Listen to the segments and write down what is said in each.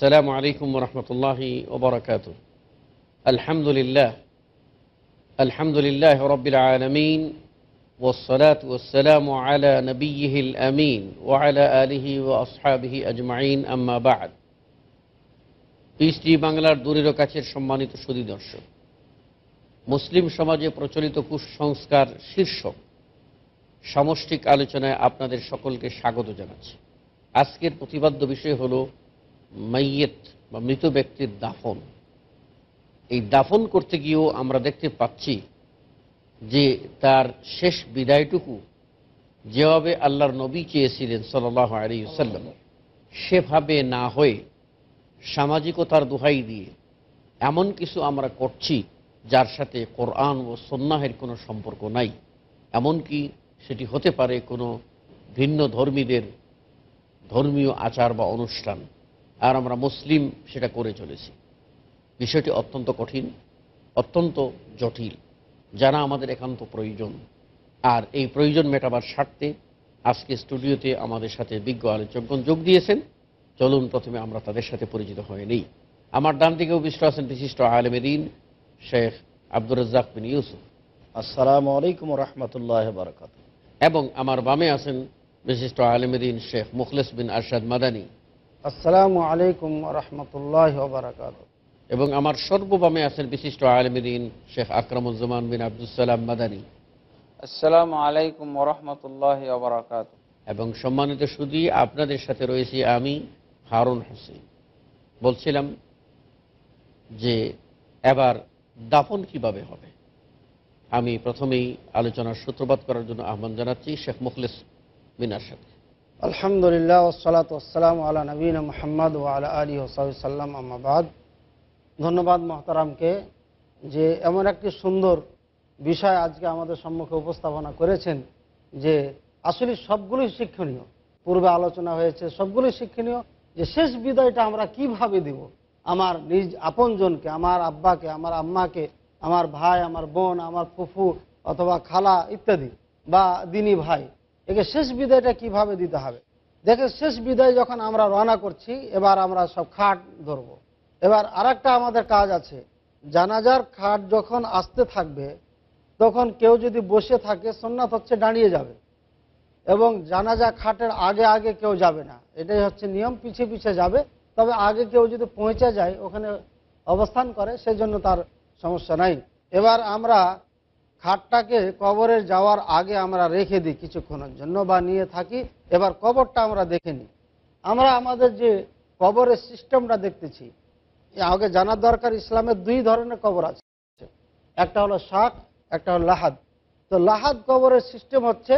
আসসালামু আলাইকুম রহমতুল্লাহি ওবরাকাত আলহামদুলিল্লাহ আলহামদুলিল্লাহ রবিল আলমিন والصلاة والسلام على نبيه الأمين وعلى آله وأصحابه أجمعين أما بعد পিস বাংলার দূরের কাছের সম্মানিত সুদী দর্শক মুসলিম সমাজে প্রচলিত কুসংস্কার শীর্ষক সামষ্টিক আলোচনায় আপনাদের সকলকে স্বাগত জানাচ্ছি আজকের প্রতিবাদ্য বিষয় হলো মাইয়েত বা মৃত ব্যক্তির দাফন এই দাফন করতে গিয়েও আমরা দেখতে পাচ্ছি যে তার শেষ বিদায়টুকু যেভাবে আল্লাহর নবী চেয়েছিলেন সাল্লাহ আলী সাল্লাম সেভাবে না হয়ে সামাজিকতার দোহাই দিয়ে এমন কিছু আমরা করছি যার সাথে কোরআন ও সন্ন্যাহের কোনো সম্পর্ক নাই এমনকি সেটি হতে পারে কোনো ভিন্ন ধর্মীদের ধর্মীয় আচার বা অনুষ্ঠান আর আমরা মুসলিম সেটা করে চলেছি বিষয়টি অত্যন্ত কঠিন অত্যন্ত জটিল যারা আমাদের একান্ত প্রয়োজন আর এই প্রয়োজন মেটাবার স্বার্থে আজকে স্টুডিওতে আমাদের সাথে বিজ্ঞ আলোচকগণ যোগ দিয়েছেন চলুন প্রথমে আমরা তাদের সাথে পরিচিত হয়ে নেই আমার ডান দিকে উপবিষ্ট আছেন বিশিষ্ট আলমেদিন শেখ আব্দুর রাজ্জাক বিন ইউসুফ আসসালাম আলাইকুম রহমতুল্লাহ বারকাত এবং আমার বামে আছেন বিশিষ্ট দিন শেখ মুখলেস বিন আরশাদ মাদানী আসসালামু আলাইকুম রহমতুল্লাহ বারাকাত এবং আমার সর্ববামে আছেন বিশিষ্ট আলমদিন শেখ আকরামুজ্জামান বিন আবদুসালাম মাদানী আসসালামু আলাইকুম রহমতুল্লাহ বারাকাত এবং সম্মানিত সুদী আপনাদের সাথে রয়েছি আমি হারুন হোসেন বলছিলাম যে এবার দাফন কিভাবে হবে আমি প্রথমেই আলোচনার সূত্রপাত করার জন্য আহ্বান জানাচ্ছি শেখ মুখলিস মিনার সাথে আলহামদুলিল্লাহ ওসলাত ওসালাম নবীন মোহাম্মদ ও আলা আলী ওসাল্লাম আমাবাদ ধন্যবাদ মহতারামকে যে এমন একটি সুন্দর বিষয় আজকে আমাদের সম্মুখে উপস্থাপনা করেছেন যে আসলে সবগুলোই শিক্ষণীয় পূর্বে আলোচনা হয়েছে সবগুলোই শিক্ষণীয় যে শেষ বিদায়টা আমরা কিভাবে দিব আমার নিজ আপনজনকে আমার আব্বাকে আমার আম্মাকে আমার ভাই আমার বোন আমার ফুফু অথবা খালা ইত্যাদি বা দিনী ভাই একে শেষ বিদায়টা কিভাবে দিতে হবে দেখে শেষ বিদায় যখন আমরা রওনা করছি এবার আমরা সব খাট ধরব এবার আর আমাদের কাজ আছে জানাজার খাট যখন আসতে থাকবে তখন কেউ যদি বসে থাকে সোননাথ হচ্ছে দাঁড়িয়ে যাবে এবং জানাজা খাটের আগে আগে কেউ যাবে না এটাই হচ্ছে নিয়ম পিছিয়ে পিছিয়ে যাবে তবে আগে কেউ যদি পৌঁছে যায় ওখানে অবস্থান করে সেই জন্য তার সমস্যা নাই এবার আমরা খাটটাকে কবরে যাওয়ার আগে আমরা রেখে দিই কিছুক্ষণের জন্য বা নিয়ে থাকি এবার কবরটা আমরা দেখে নিই আমরা আমাদের যে কবরের সিস্টেমটা দেখতেছি আগে জানার দরকার ইসলামের দুই ধরনের কবর আছে একটা হলো শাক একটা হলো লাহাদ তো লাহাদ কবরের সিস্টেম হচ্ছে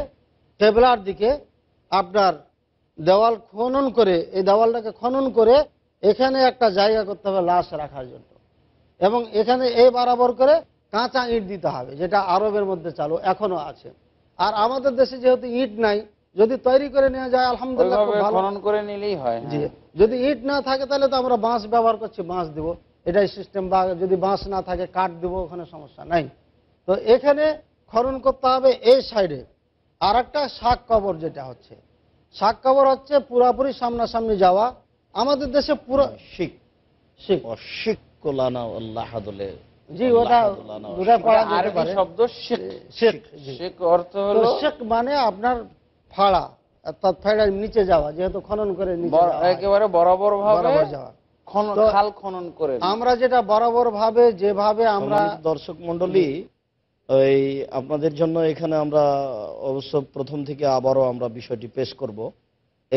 কেবলার দিকে আপনার দেওয়াল খনন করে এই দেওয়ালটাকে খনন করে এখানে একটা জায়গা করতে হবে লাশ রাখার জন্য এবং এখানে এই বরাবর করে কাঁচা ইট দিতে হবে যেটা আরবের মধ্যে চালু এখনো আছে আর আমাদের দেশে যেহেতু ইট নাই যদি তৈরি করে নেওয়া যায় আলহামদুলিল্লাহ করে নিলেই হয় হ্যাঁ। জি যদি ইট না থাকে তাহলে তো আমরা বাঁশ ব্যবহার করছি বাঁশ দিব এটাই সিস্টেম বা যদি বাঁশ না থাকে কাঠ দিব ওখানে সমস্যা নাই তো এখানে খনন করতে হবে এই সাইডে আর একটা শাক কবর যেটা হচ্ছে শাক কবর হচ্ছে পুরাপুরি সামনাসামনি যাওয়া আমাদের দেশে পুরো শিখ শিখ অশিক কোলানা আল্লাহাদুলের জি ওটা দুটা পড়া আরবি শব্দ শেখ শেখ শেখ অর্থ হলো শেখ মানে আপনার ফাড়া অর্থাৎ ফাড়ার নিচে যাওয়া যেহেতু খনন করে নিচে একেবারে বরাবর ভাবে যাওয়া খনন করে আমরা যেটা বরাবর ভাবে যেভাবে আমরা দর্শক মন্ডলী ওই আপনাদের জন্য এখানে আমরা অবশ্য প্রথম থেকে আবারও আমরা বিষয়টি পেশ করব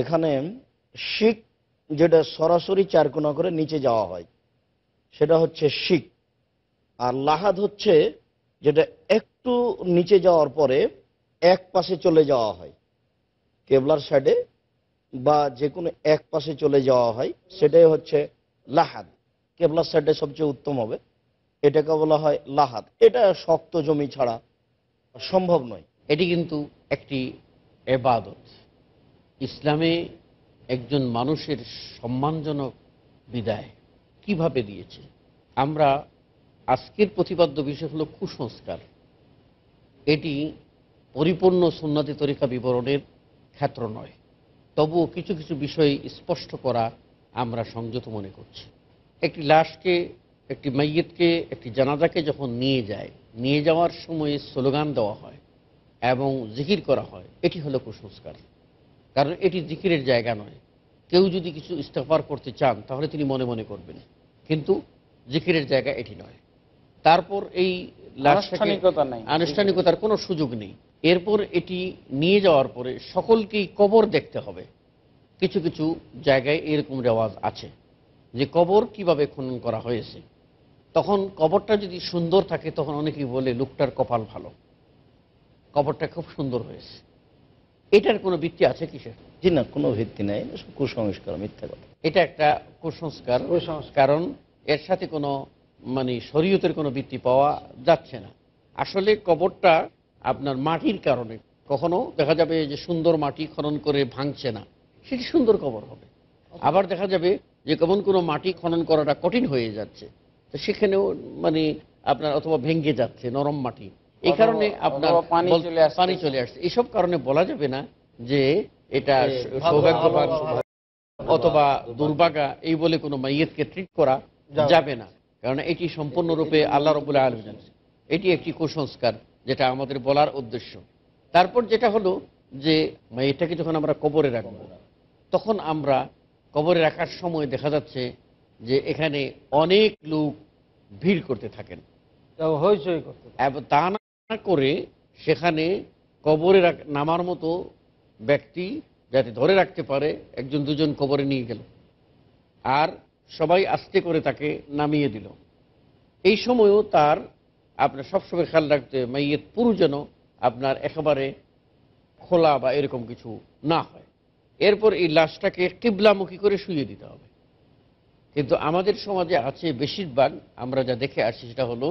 এখানে শিখ যেটা সরাসরি চারকোনা করে নিচে যাওয়া হয় সেটা হচ্ছে শিখ আর লাহাদ হচ্ছে যেটা একটু নিচে যাওয়ার পরে এক পাশে চলে যাওয়া হয় কেবলার সাইডে বা যে কোনো এক পাশে চলে যাওয়া হয় সেটাই হচ্ছে লাহাদ কেবলার সাইডে সবচেয়ে উত্তম হবে এটাকে বলা হয় লাহাদ এটা শক্ত জমি ছাড়া সম্ভব নয় এটি কিন্তু একটি এবাদত ইসলামে একজন মানুষের সম্মানজনক বিদায় কিভাবে দিয়েছে আমরা আজকের প্রতিপাদ্য বিষয় হল কুসংস্কার এটি পরিপূর্ণ সুন্নাতি তরিকা বিবরণের ক্ষেত্র নয় তবুও কিছু কিছু বিষয় স্পষ্ট করা আমরা সংযত মনে করছি একটি লাশকে একটি মাইয়েতকে একটি জানাজাকে যখন নিয়ে যায় নিয়ে যাওয়ার সময়ে স্লোগান দেওয়া হয় এবং জিকির করা হয় এটি হলো কুসংস্কার কারণ এটি জিকিরের জায়গা নয় কেউ যদি কিছু ইস্তফার করতে চান তাহলে তিনি মনে মনে করবেন কিন্তু জিকিরের জায়গা এটি নয় তারপর এই আনুষ্ঠানিকতার কোনো সুযোগ নেই এরপর এটি নিয়ে যাওয়ার পরে সকলকেই কবর দেখতে হবে কিছু কিছু জায়গায় এরকম রেওয়াজ আছে যে কবর কিভাবে খনন করা হয়েছে তখন কবরটা যদি সুন্দর থাকে তখন অনেকেই বলে লোকটার কপাল ভালো কবরটা খুব সুন্দর হয়েছে এটার কোনো ভিত্তি আছে কিসের জি না কোনো ভিত্তি নাই কুসংস্কার মিথ্যা কথা এটা একটা কুসংস্কার কারণ এর সাথে কোনো মানে শরীয়তের কোনো ভিত্তি পাওয়া যাচ্ছে না আসলে কবরটা আপনার মাটির কারণে কখনো দেখা যাবে যে সুন্দর মাটি খনন করে ভাঙছে না সেটি সুন্দর কবর হবে আবার দেখা যাবে যে কেমন কোনো মাটি খনন করাটা কঠিন হয়ে যাচ্ছে তো সেখানেও মানে আপনার অথবা ভেঙ্গে যাচ্ছে নরম মাটি এই কারণে আপনার পানি চলে আসছে এসব কারণে বলা যাবে না যে এটা সৌভাগ্যবান অথবা দুর্ভাগা এই বলে কোনো মাইয়েতকে ট্রিট করা যাবে না কেননা এটি সম্পূর্ণরূপে আল্লাহ রবুল্লা আলম এটি একটি কুসংস্কার যেটা আমাদের বলার উদ্দেশ্য তারপর যেটা হলো যে এটাকে যখন আমরা কবরে রাখব তখন আমরা কবরে রাখার সময় দেখা যাচ্ছে যে এখানে অনেক লোক ভিড় করতে থাকেন তা না করে সেখানে কবরে নামার মতো ব্যক্তি যাতে ধরে রাখতে পারে একজন দুজন কবরে নিয়ে গেল আর সবাই আস্তে করে তাকে নামিয়ে দিল এই সময়ও তার আপনার সবসময় খেয়াল রাখতে হবে মাইয়ের পুরু যেন আপনার একেবারে খোলা বা এরকম কিছু না হয় এরপর এই লাশটাকে কিবলামুখী করে শুয়ে দিতে হবে কিন্তু আমাদের সমাজে আছে বেশিরভাগ আমরা যা দেখে আসি সেটা হলো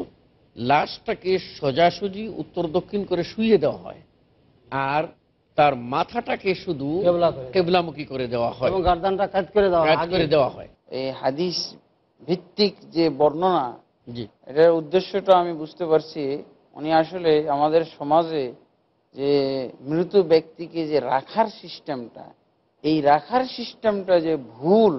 লাশটাকে সোজাসুজি উত্তর দক্ষিণ করে শুয়ে দেওয়া হয় আর তার মাথাটাকে শুধু কেবলামুখী করে দেওয়া হয় এবং গার্দানটা কাজ করে দেওয়া হয় করে দেওয়া হয় এই হাদিস ভিত্তিক যে বর্ণনা জি এটার উদ্দেশ্যটা আমি বুঝতে পারছি উনি আসলে আমাদের সমাজে যে মৃত ব্যক্তিকে যে রাখার সিস্টেমটা এই রাখার সিস্টেমটা যে ভুল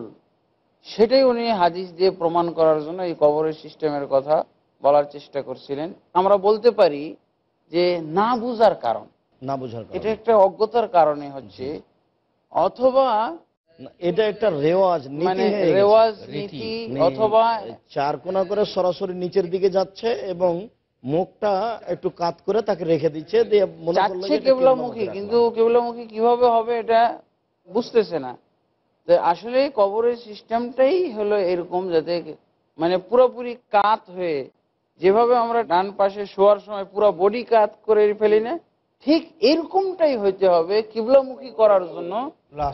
সেটাই উনি হাদিস দিয়ে প্রমাণ করার জন্য এই কবরের সিস্টেমের কথা বলার চেষ্টা করছিলেন আমরা বলতে পারি যে না বুঝার কারণ না বোঝার এটা একটা অজ্ঞতার কারণে হচ্ছে অথবা এটা একটা রেওয়াজ মানে রেওয়াজ নীতি অথবা চার কোনা করে সরাসরি নিচের দিকে যাচ্ছে এবং মুখটা একটু কাত করে তাকে রেখে দিচ্ছে যাচ্ছে কেবলামুখী কিন্তু কেবলামুখী কিভাবে হবে এটা বুঝতেছে না তো আসলে কবরের সিস্টেমটাই হলো এরকম যাতে মানে পুরোপুরি কাত হয়ে যেভাবে আমরা ডান পাশে শোয়ার সময় পুরো বডি কাত করে ফেলি না ঠিক এরকমটাই হইতে হবে কিবলামুখী করার জন্য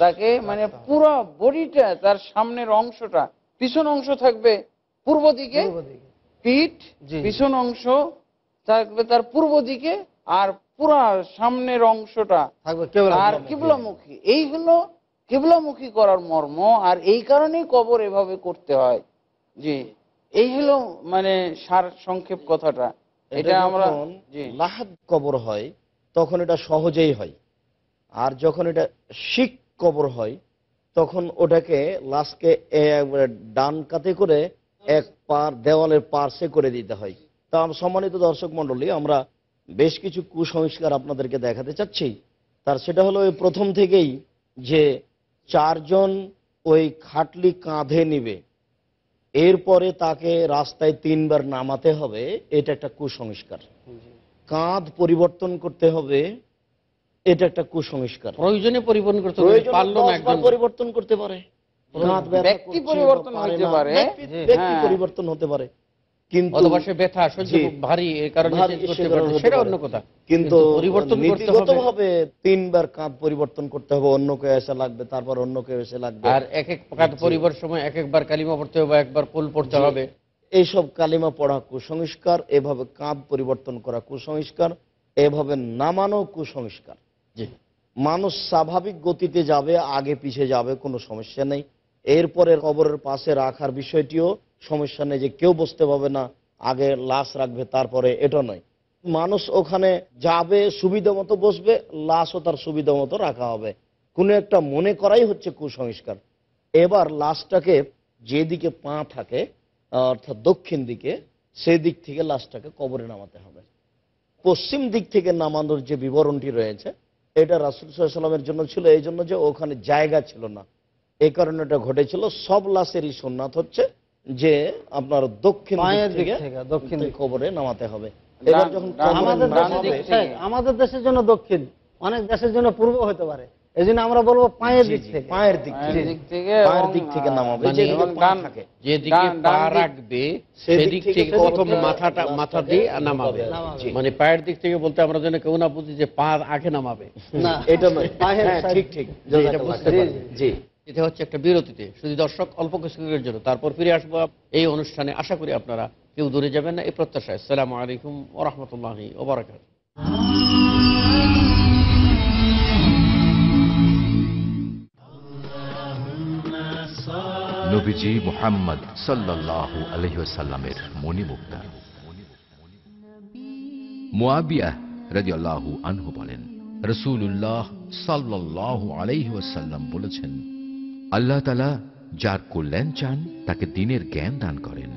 তাকে মানে পুরো বডিটা তার সামনের অংশটা পিছন অংশ থাকবে পূর্ব দিকে পিঠ পিছন অংশ থাকবে তার পূর্ব দিকে আর পুরা সামনের অংশটা আর কিবলামুখী এই হলো কিবলামুখী করার মর্ম আর এই কারণেই কবর এভাবে করতে হয় জি এই হলো মানে সার সংক্ষেপ কথাটা এটা আমরা কবর হয় তখন এটা সহজেই হয় আর যখন এটা শিখ কবর হয় তখন ওটাকে লাশকে ডান কাতে করে এক পার দেওয়ালের পার্সে করে দিতে হয় তা সম্মানিত দর্শক মন্ডলী আমরা বেশ কিছু কুসংস্কার আপনাদেরকে দেখাতে চাচ্ছি তার সেটা হলো ওই প্রথম থেকেই যে চারজন ওই খাটলি কাঁধে নিবে এরপরে তাকে রাস্তায় তিনবার নামাতে হবে এটা একটা কুসংস্কার কাঁধ পরিবর্তন করতে হবে এটা একটা কুসংস্কার প্রয়োজনে পরিবর্তন করতে পারলো না একজন পরিবর্তন করতে পারে ব্যক্তি পরিবর্তন হতে পারে হ্যাঁ। ব্যক্তি পরিবর্তন হতে পারে কিন্তু ব্যথা ভারী কারণে সেটা অন্য কথা কিন্তু তিনবার কাঁধ পরিবর্তন করতে হবে অন্য কেউ এসে লাগবে তারপর অন্য কেউ এসে লাগবে আর এক এক কাঁধ পরিবার সময় এক একবার কালিমা পড়তে হবে একবার ফুল পড়তে হবে এইসব কালিমা পড়া কুসংস্কার এভাবে কাঁপ পরিবর্তন করা কুসংস্কার এভাবে নামানো কুসংস্কার জি মানুষ স্বাভাবিক গতিতে যাবে আগে পিছে যাবে কোনো সমস্যা নেই এরপরে কবরের পাশে রাখার বিষয়টিও সমস্যা নেই যে কেউ বসতে পারবে না আগে লাশ রাখবে তারপরে এটা নয় মানুষ ওখানে যাবে সুবিধা মতো বসবে লাশও তার সুবিধা মতো রাখা হবে কোনো একটা মনে করাই হচ্ছে কুসংস্কার এবার লাশটাকে যেদিকে পা থাকে অর্থাৎ দক্ষিণ দিকে সেই দিক থেকে লাশটাকে কবরে নামাতে হবে পশ্চিম দিক থেকে নামানোর যে বিবরণটি রয়েছে এটা রাসুল সাল্লামের জন্য ছিল এই জন্য যে ওখানে জায়গা ছিল না এ কারণে এটা ঘটেছিল সব লাশেরই সোননাথ হচ্ছে যে আপনার দক্ষিণ দক্ষিণ কবরে নামাতে হবে এবার যখন আমাদের দেশের জন্য দক্ষিণ অনেক দেশের জন্য পূর্ব হতে পারে এই জন্য আমরা বলবো পায়ের দিক থেকে পায়ের দিক থেকে পায়ের দিক থেকে যেদিকে পা রাখবে সেদিক থেকে প্রথম মাথাটা মাথা দিয়ে নামাবে মানে পায়ের দিক থেকে বলতে আমরা যেন কেউ না বুঝি যে পা আগে নামাবে না এটা নয় হ্যাঁ, ঠিক ঠিক জি এটা হচ্ছে একটা বিরতিতে শুধু দর্শক অল্প কিছুদিনের জন্য তারপর ফিরে আসবো এই অনুষ্ঠানে আশা করি আপনারা কেউ দূরে যাবেন না এই প্রত্যাশায় সালাম আলাইকুম ওরহমতুল্লাহ ওবরাকাত নবীজি মোহাম্মদ সাল্লাহ আলহিসাল্লামের মণিমুক্তা মোয়াবিয়া রাজি আল্লাহ আনহু বলেন রসুল্লাহ সাল্লাহ আলহিহাসাল্লাম বলেছেন আল্লাহ তালা যার কল্যাণ চান তাকে দিনের জ্ঞান দান করেন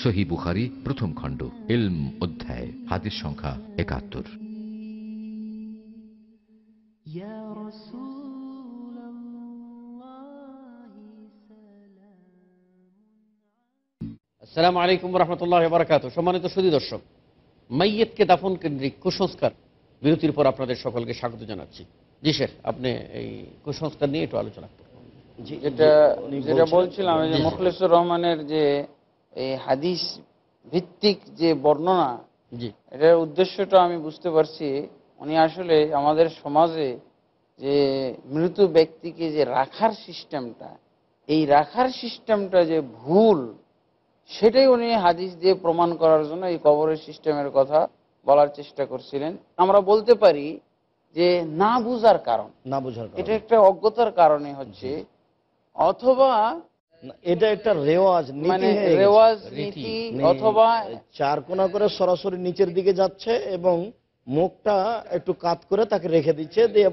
সহি বুখারি প্রথম খণ্ড ইলম অধ্যায় হাতের সংখ্যা একাত্তর আসসালামু আলাইকুম রহমতুল্লাহ বারকাত সম্মানিত সুদী দর্শক মাইয়েতকে দাফন কেন্দ্রিক কুসংস্কার বিরতির পর আপনাদের সকলকে স্বাগত জানাচ্ছি জি স্যার আপনি এই কুসংস্কার নিয়ে একটু আলোচনা যেটা যেটা বলছিলাম যে মুখলেসুর রহমানের যে এই হাদিস ভিত্তিক যে বর্ণনা জি এটার উদ্দেশ্যটা আমি বুঝতে পারছি উনি আসলে আমাদের সমাজে যে মৃত ব্যক্তিকে যে রাখার সিস্টেমটা এই রাখার সিস্টেমটা যে ভুল সেটাই উনি হাদিস দিয়ে প্রমাণ করার জন্য এই কবরের সিস্টেমের কথা বলার চেষ্টা করছিলেন আমরা বলতে পারি যে না বুঝার কারণ না বুঝার এটা একটা অজ্ঞতার কারণে হচ্ছে অথবা এটা একটা রেওয়াজ মানে রেওয়াজ নীতি অথবা চার কোনা করে সরাসরি নিচের দিকে যাচ্ছে এবং মুখটা একটু কাত করে তাকে রেখে দিচ্ছে দিয়ে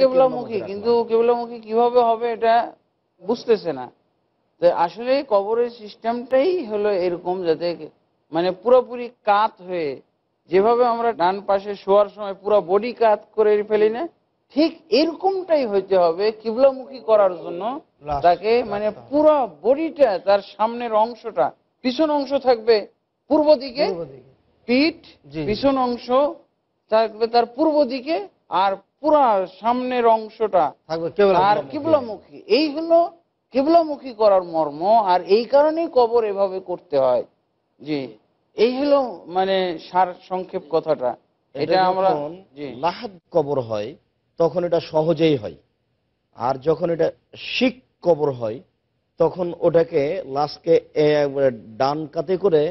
কেবলামুখী কিন্তু কেবলামুখী কিভাবে হবে এটা বুঝতেছে না তো আসলে কবরের সিস্টেমটাই হলো এরকম যাতে মানে পুরোপুরি কাত হয়ে যেভাবে আমরা ডান পাশে শোয়ার সময় পুরো বডি কাত করে ফেলি না ঠিক এরকমটাই হইতে হবে কিবলামুখী করার জন্য তাকে মানে পুরো বডিটা তার সামনের অংশটা পিছন অংশ থাকবে পূর্ব দিকে পিঠ পিছন অংশ থাকবে তার পূর্ব দিকে আর পুরা সামনের অংশটা আর কিবলামুখী এই হলো কেবলামুখী করার মর্ম আর এই কারণেই কবর এভাবে করতে হয় জি এই হলো মানে সার সংক্ষেপ কথাটা এটা আমরা লাহাদ কবর হয় তখন এটা সহজেই হয় আর যখন এটা শিখ কবর হয় তখন ওটাকে লাশকে ডান কাতে করে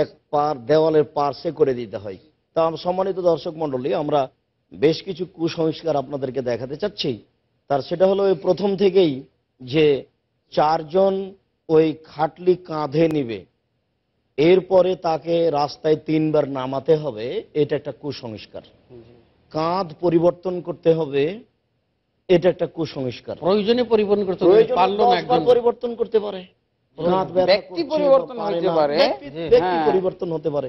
এক পার দেওয়ালের পার্শে করে দিতে হয় তা সম্মানিত দর্শক মন্ডলী আমরা বেশ কিছু কুসংস্কার আপনাদেরকে দেখাতে চাচ্ছি তার সেটা হলো প্রথম থেকেই যে চারজন ওই খাটলি কাঁধে নিবে এরপরে তাকে রাস্তায় তিনবার নামাতে হবে এটা একটা কুসংস্কার কাঁধ পরিবর্তন করতে হবে এটা একটা কুসংস্কার প্রয়োজনে পরিবর্তন করতে পারলো না পরিবর্তন করতে পারে হ্যাঁ। পরিবর্তন হতে পারে ব্যক্তি পরিবর্তন হতে পারে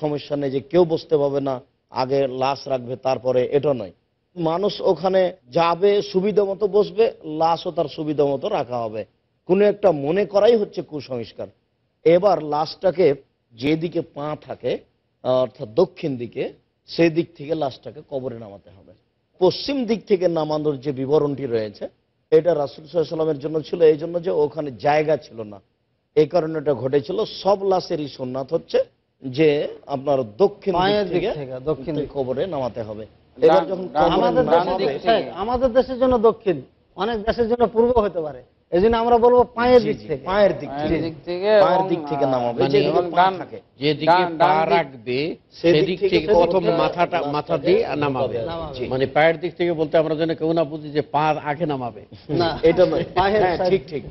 সমস্যা নেই যে কেউ বসতে পাবে না আগে লাশ রাখবে তারপরে এটা নয় মানুষ ওখানে যাবে সুবিধা মতো বসবে লাশও তার সুবিধা মতো রাখা হবে কোনো একটা মনে করাই হচ্ছে কুসংস্কার এবার লাশটাকে যেদিকে পা থাকে অর্থাৎ দক্ষিণ দিকে সেই দিক থেকে লাশটাকে কবরে নামাতে হবে পশ্চিম দিক থেকে নামানোর যে বিবরণটি রয়েছে এটা রাসুল সাল্লামের জন্য ছিল এই জন্য যে ওখানে জায়গা ছিল না এই কারণে এটা ঘটেছিল সব লাশেরই সোননাথ হচ্ছে যে আপনার দক্ষিণ দক্ষিণ কবরে নামাতে হবে এবার যখন হ্যাঁ, আমাদের দেশের জন্য দক্ষিণ অনেক দেশের জন্য পূর্ব হতে পারে এই জন্য আমরা বলবো পায়ের দিক থেকে পায়ের দিক থেকে পায়ের দিক থেকে নামাবে মানে যেদিকে পা রাখবে সেদিক থেকে প্রথম মাথাটা মাথা দিয়ে নামাবে মানে পায়ের দিক থেকে বলতে আমরা যেন কেউ না বুঝি যে পা আগে নামাবে না এটা নয় হ্যাঁ, ঠিক ঠিক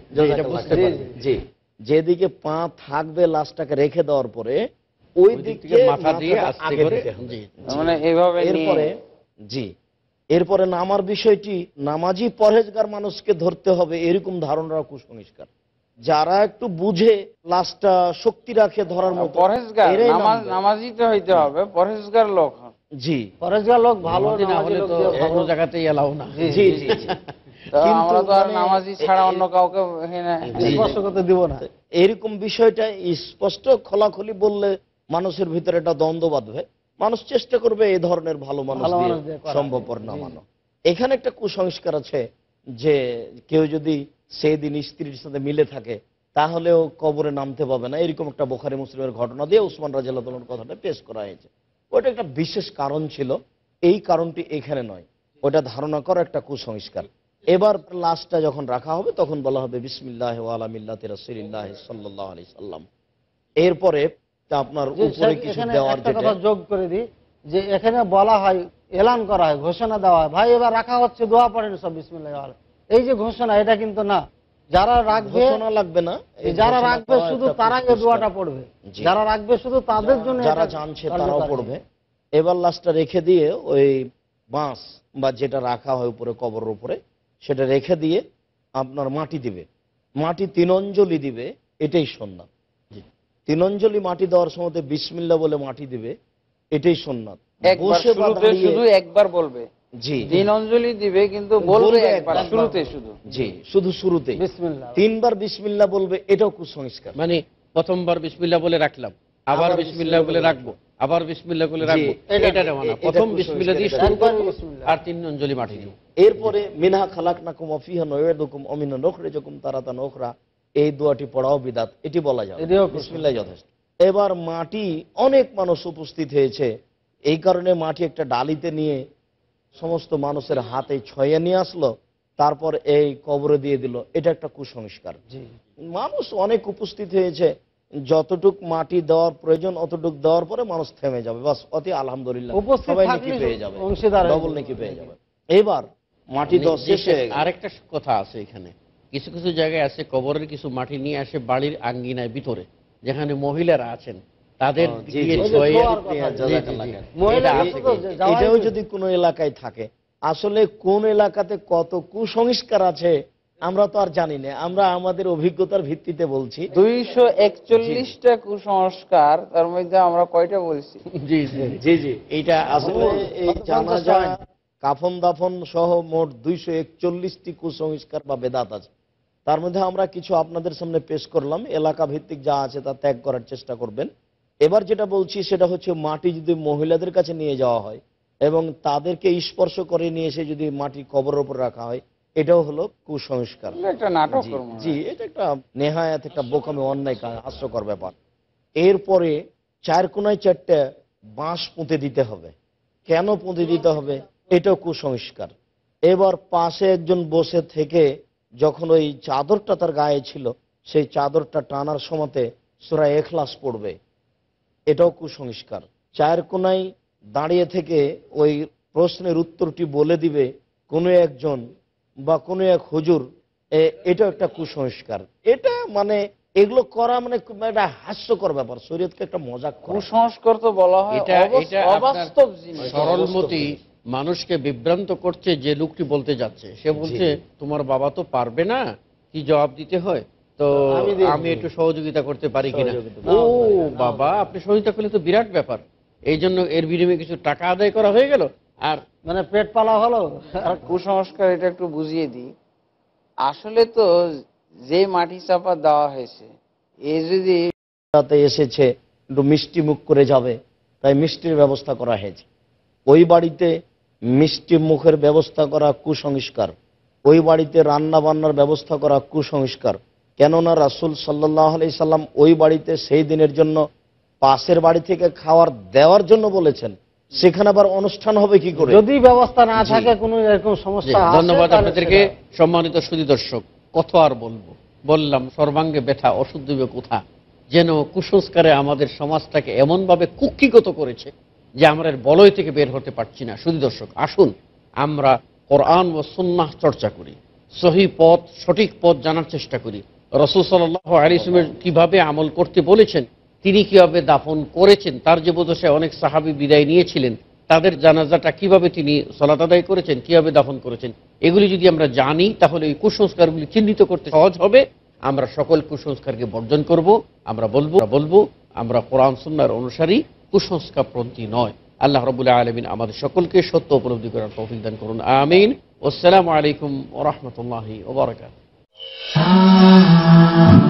বুঝতে পারি জি যেদিকে পা থাকবে লাশটাকে রেখে দেওয়ার পরে ওই দিকে মাথা দিয়ে আস্তে করে মানে এইভাবে এরপরে জি এরপরে নামার বিষয়টি নামাজি পরহেজগার মানুষকে ধরতে হবে এরকম ধারণা কুসংস্কার যারা একটু বুঝে লাশটা শক্তি রাখে ধরার মতো পরহেজগার নামাজি তো হইতে হবে পরহেজগার লোক জি পরহেজগার লোক ভালো না হলে তো কোনো জায়গাতেই এলাও না জি জি আমরা মানে- এরকম বিষয়টা স্পষ্ট খোলাখুলি বললে মানুষের ভিতরে একটা দ্বন্দ্ব বাঁধবে মানুষ চেষ্টা করবে এই ধরনের ভালো মানুষ সম্ভবপর নামানো এখানে একটা কুসংস্কার আছে যে কেউ যদি সেদিন স্ত্রীর সাথে মিলে থাকে তাহলেও কবরে নামতে পাবে না এরকম একটা বোখারি মুসলিমের ঘটনা দিয়ে উসমান রাজিয়াল্লাহর কথাটা পেশ করা হয়েছে ওটা একটা বিশেষ কারণ ছিল এই কারণটি এখানে নয় ওটা ধারণা করা একটা কুসংস্কার এবার লাস্টটা যখন রাখা হবে তখন বলা হবে বিসমিল্লাহ আলমিল্লা তিরাসিল্লাহ সাল্লাহ আলি সাল্লাম এরপরে আপনার উপরে কিছু দেওয়ার কথা যোগ করে দিই যে এখানে বলা হয় এলান করা হয় ঘোষণা দেওয়া হয় ভাই এবার রাখা হচ্ছে দোয়া পড়েন সব বিসমিল্লাহ এই যে ঘোষণা এটা কিন্তু না যারা রাখবে ঘোষণা লাগবে না যারা রাখবে শুধু তারাই দোয়াটা পড়বে যারা রাখবে শুধু তাদের জন্য যারা জানছে তারাও পড়বে এবার লাস্টটা রেখে দিয়ে ওই বাঁশ বা যেটা রাখা হয় উপরে কবরের উপরে সেটা রেখে দিয়ে আপনার মাটি দিবে মাটি তিন অঞ্জলি দিবে এটাই সন্ন্যাস তিন অঞ্জলি মাটি দেওয়ার সময় বিসমিল্লা বলে মাটি দিবে এটাই সোননাথ একবার বলবে মানে প্রথমবার বলে রাখলাম আবার রাখবো আবার বলে রাখবো আর তিন অঞ্জলি মাটি দিব এরপরে মিনা খালাক নাকুম অফিহা নয় অমিনা নখরে তারা তা নখরা এই দোয়াটি পড়াও বিদাত এটি বলা যাবে বিসমিল্লা যথেষ্ট এবার মাটি অনেক মানুষ উপস্থিত হয়েছে এই কারণে মাটি একটা ডালিতে নিয়ে সমস্ত মানুষের হাতে ছয়ে নিয়ে আসলো তারপর এই কবরে দিয়ে দিল এটা একটা কুসংস্কার মানুষ অনেক উপস্থিত হয়েছে যতটুক মাটি দেওয়ার প্রয়োজন অতটুক দেওয়ার পরে মানুষ থেমে যাবে বাস অতি আলহামদুলিল্লাহ সবাই নাকি পেয়ে যাবে ডবল নাকি পেয়ে যাবে এবার মাটি দশ শেষে আরেকটা কথা আছে এখানে কিছু কিছু জায়গায় আছে কবরের কিছু মাটি নিয়ে আসে বাড়ির আঙ্গিনায় ভিতরে যেখানে মহিলারা আছেন তাদের এটাও যদি কোনো এলাকায় থাকে আসলে কোন এলাকাতে কত কুসংস্কার আছে আমরা তো আর জানি না আমরা আমাদের অভিজ্ঞতার ভিত্তিতে বলছি দুইশো একচল্লিশটা কুসংস্কার তার মধ্যে আমরা কয়টা বলছি জি জি জি এটা আসলে জানা যায় কাফন দাফন সহ মোট দুইশো একচল্লিশটি কুসংস্কার বা বেদাত আছে তার মধ্যে আমরা কিছু আপনাদের সামনে পেশ করলাম এলাকা ভিত্তিক যা আছে তা ত্যাগ করার চেষ্টা করবেন এবার যেটা বলছি সেটা হচ্ছে মাটি যদি মহিলাদের কাছে নিয়ে যাওয়া হয় এবং তাদেরকে স্পর্শ করে নিয়ে এসে যদি মাটি কবরের ওপর রাখা হয় এটাও হলো কুসংস্কার জি এটা একটা নেহায়াত একটা বোকামে অন্যায় হাস্যকর ব্যাপার এরপরে চার কোনায় চারটে বাঁশ পুঁতে দিতে হবে কেন পুঁতে দিতে হবে এটাও কুসংস্কার এবার পাশে একজন বসে থেকে যখন ওই চাদরটা তার গায়ে ছিল সেই চাদরটা টানার সময়তে সুরা এখলাস পড়বে এটাও কুসংস্কার চায়ের কোনায় দাঁড়িয়ে থেকে ওই প্রশ্নের উত্তরটি বলে দিবে কোনো একজন বা কোনো এক হুজুর এটাও একটা কুসংস্কার এটা মানে এগুলো করা মানে একটা হাস্যকর ব্যাপার শরীয়তকে একটা মজা কুসংস্কার তো বলা হয় সরলমতি মানুষকে বিভ্রান্ত করছে যে লোকটি বলতে যাচ্ছে সে বলছে তোমার বাবা তো পারবে না কি জবাব দিতে হয় তো আমি একটু সহযোগিতা করতে পারি কিনা ও বাবা আপনি সহযোগিতা করলে তো বিরাট ব্যাপার এই জন্য এর বিনিময়ে কিছু টাকা আদায় করা হয়ে গেল আর মানে পেট পালা হলো আর কুসংস্কার এটা একটু বুঝিয়ে দিই আসলে তো যে মাটি চাপা দেওয়া হয়েছে এ যদি রাতে এসেছে একটু মিষ্টি মুখ করে যাবে তাই মিষ্টির ব্যবস্থা করা হয়েছে ওই বাড়িতে মিষ্টি মুখের ব্যবস্থা করা কুসংস্কার ওই বাড়িতে রান্না বান্নার ব্যবস্থা করা কুসংস্কার কেননা রাসুল সাল্লাহ আলি সাল্লাম ওই বাড়িতে সেই দিনের জন্য পাশের বাড়ি থেকে খাওয়ার দেওয়ার জন্য বলেছেন সেখানে আবার অনুষ্ঠান হবে কি করে যদি ব্যবস্থা না থাকে কোনো এরকম সমস্যা ধন্যবাদ আপনাদেরকে সম্মানিত সুদী দর্শক কত আর বলবো বললাম সর্বাঙ্গে ব্যথা অসুদ্ধ কোথা যেন কুসংস্কারে আমাদের সমাজটাকে এমনভাবে কুক্ষিগত করেছে যে আমরা এর বলয় থেকে বের হতে পারছি না শুধু দর্শক আসুন আমরা কোরআন ও সন্ন্যাস চর্চা করি সহি পথ সঠিক পথ জানার চেষ্টা করি রসুল সাল্লাহ আলিসুমের কিভাবে আমল করতে বলেছেন তিনি কিভাবে দাফন করেছেন তার জীবদশায় অনেক সাহাবি বিদায় নিয়েছিলেন তাদের জানাজাটা কিভাবে তিনি সলাত আদায় করেছেন কিভাবে দাফন করেছেন এগুলি যদি আমরা জানি তাহলে এই কুসংস্কারগুলি চিহ্নিত করতে সহজ হবে আমরা সকল কুসংস্কারকে বর্জন করব আমরা বলবো বলবো আমরা কোরআন সুন্নার অনুসারী কুসংস্কারপন্থী নয় আল্লাহ রবুল্লাহ আলমিন আমাদের সকলকে সত্য উপলব্ধি করার তৌফিক দান করুন আমিন আসসালামু আলাইকুম ওরহমতুল্লাহি ওবরাকাত